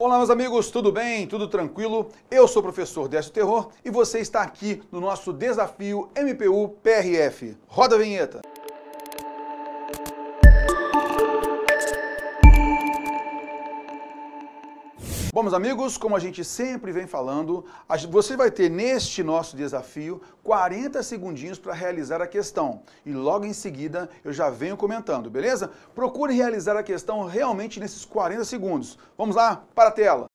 Olá, meus amigos, tudo bem? Tudo tranquilo? Eu sou o professor Décio Terror e você está aqui no nosso desafio MPU PRF. Roda a vinheta! Bom, meus amigos, como a gente sempre vem falando, você vai ter neste nosso desafio 40 segundinhos para realizar a questão. E logo em seguida eu já venho comentando, beleza? Procure realizar a questão realmente nesses 40 segundos. Vamos lá para a tela.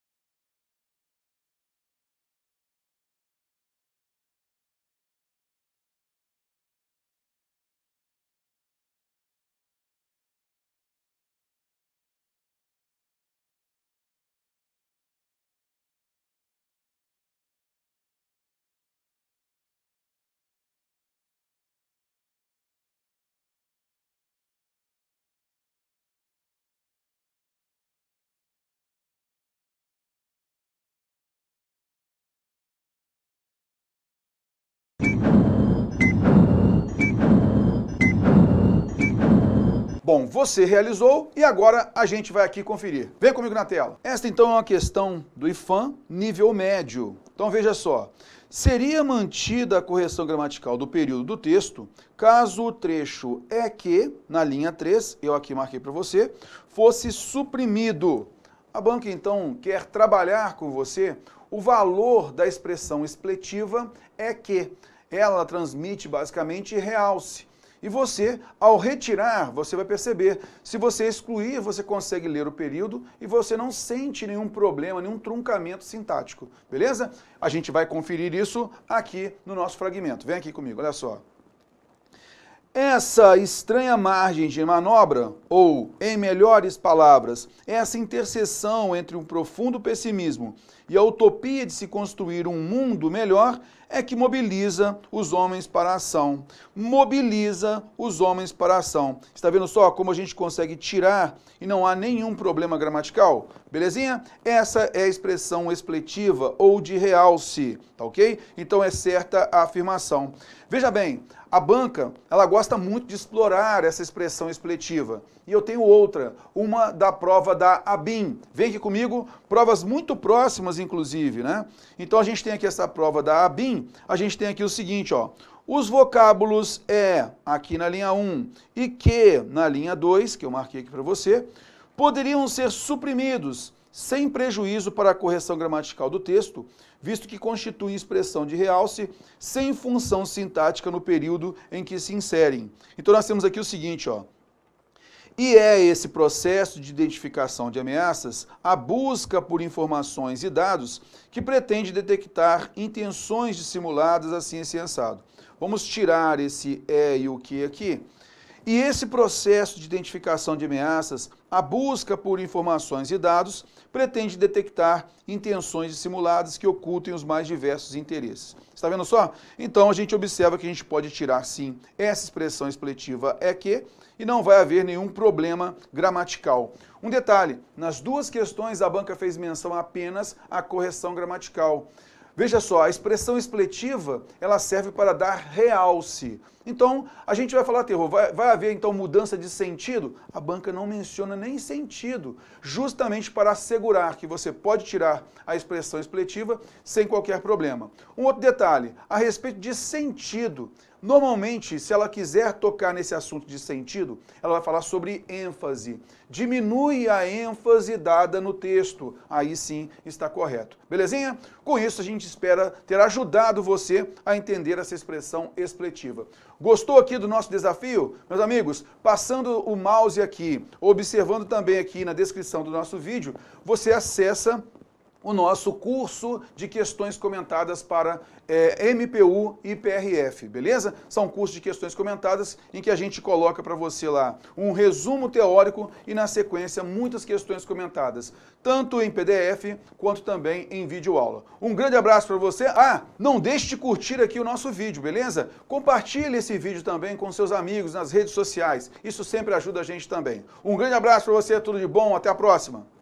Bom, você realizou e agora a gente vai aqui conferir. Vem comigo na tela. Esta então é uma questão do IFAM nível médio. Então veja só. Seria mantida a correção gramatical do período do texto caso o trecho é que, na linha 3, eu aqui marquei para você, fosse suprimido. A banca então quer trabalhar com você o valor da expressão expletiva é que ela transmite basicamente realce. E você, ao retirar, você vai perceber. Se você excluir, você consegue ler o período e você não sente nenhum problema, nenhum truncamento sintático. Beleza? A gente vai conferir isso aqui no nosso fragmento. Vem aqui comigo, olha só. Essa estranha margem de manobra, ou, em melhores palavras, essa interseção entre um profundo pessimismo e a utopia de se construir um mundo melhor, é que mobiliza os homens para a ação. Mobiliza os homens para a ação. Está vendo só como a gente consegue tirar e não há nenhum problema gramatical? Belezinha? Essa é a expressão expletiva ou de realce, tá ok? Então é certa a afirmação. Veja bem, a banca, ela gosta muito de explorar essa expressão expletiva. E eu tenho outra, uma da prova da ABIN. Vem aqui comigo, provas muito próximas, inclusive, né? Então a gente tem aqui essa prova da ABIN, a gente tem aqui o seguinte, ó. Os vocábulos é, aqui na linha 1, e que, na linha 2, que eu marquei aqui para você, poderiam ser suprimidos sem prejuízo para a correção gramatical do texto, visto que constitui expressão de realce sem função sintática no período em que se inserem. Então nós temos aqui o seguinte, ó. E é esse processo de identificação de ameaças, a busca por informações e dados, que pretende detectar intenções dissimuladas assim sensado. Vamos tirar esse é e o que aqui e esse processo de identificação de ameaças, a busca por informações e dados, pretende detectar intenções dissimuladas que ocultem os mais diversos interesses. Está vendo só? Então a gente observa que a gente pode tirar sim essa expressão expletiva é que e não vai haver nenhum problema gramatical. Um detalhe, nas duas questões a banca fez menção apenas à correção gramatical. Veja só, a expressão expletiva, ela serve para dar realce. Então, a gente vai falar terror, vai, vai haver então mudança de sentido? A banca não menciona nem sentido, justamente para assegurar que você pode tirar a expressão expletiva sem qualquer problema. Um outro detalhe, a respeito de sentido, Normalmente, se ela quiser tocar nesse assunto de sentido, ela vai falar sobre ênfase. Diminui a ênfase dada no texto. Aí sim está correto. Belezinha? Com isso, a gente espera ter ajudado você a entender essa expressão expletiva. Gostou aqui do nosso desafio? Meus amigos, passando o mouse aqui, observando também aqui na descrição do nosso vídeo, você acessa o nosso curso de questões comentadas para é, MPU e PRF, beleza? São cursos de questões comentadas em que a gente coloca para você lá um resumo teórico e na sequência muitas questões comentadas, tanto em PDF quanto também em vídeo aula. Um grande abraço para você. Ah, não deixe de curtir aqui o nosso vídeo, beleza? Compartilhe esse vídeo também com seus amigos nas redes sociais. Isso sempre ajuda a gente também. Um grande abraço para você, tudo de bom, até a próxima.